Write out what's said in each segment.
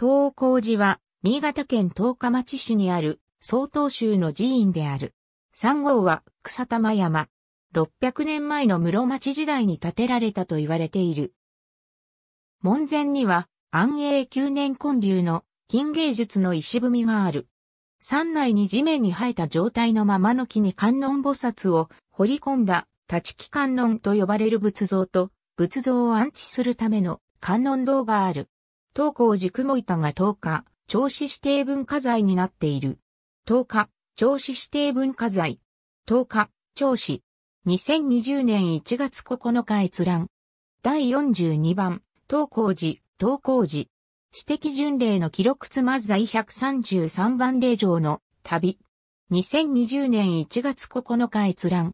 東光寺は、新潟県十日町市にある、曹洞宗の寺院である。三号は、草玉山。600年前の室町時代に建てられたと言われている。門前には、安永九年建立の金芸術の石踏みがある。山内に地面に生えた状態のままの木に観音菩薩を掘り込んだ立木観音と呼ばれる仏像と仏像を安置するための観音堂がある。東光寺雲板が10日、銚子指定文化財になっている。10日、銚子指定文化財。10日、銚子。2020年1月9日閲覧。第42番、東光寺、東光寺。指摘巡礼の記録つまず第133番霊場の旅。2020年1月9日閲覧。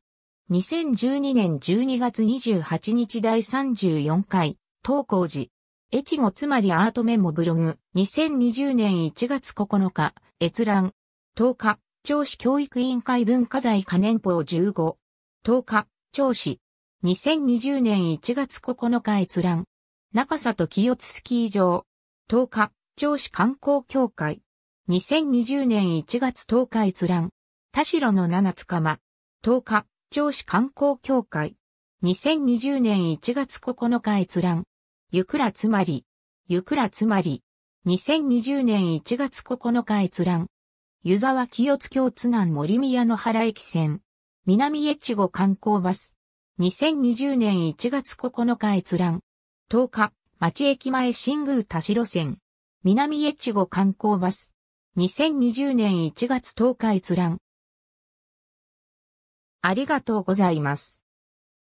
2012年12月28日第34回、東光寺。越後つまりアートメモブログ、2020年1月9日、閲覧、10日、調子教育委員会文化財可燃法15、10日、調子、2020年1月9日閲覧、中里清津スキー場、10日、調子観光協会、2020年1月10日閲覧、田代の七つかま、10日、調子観光協会、2020年1月9日閲覧、ゆくらつまり、ゆくらつまり、2020年1月9日閲覧。湯沢清津京津南森宮の原駅線。南越後観光バス。2020年1月9日閲覧。10日、町駅前新宮田代線。南越後観光バス。2020年1月10日閲覧。ありがとうございます。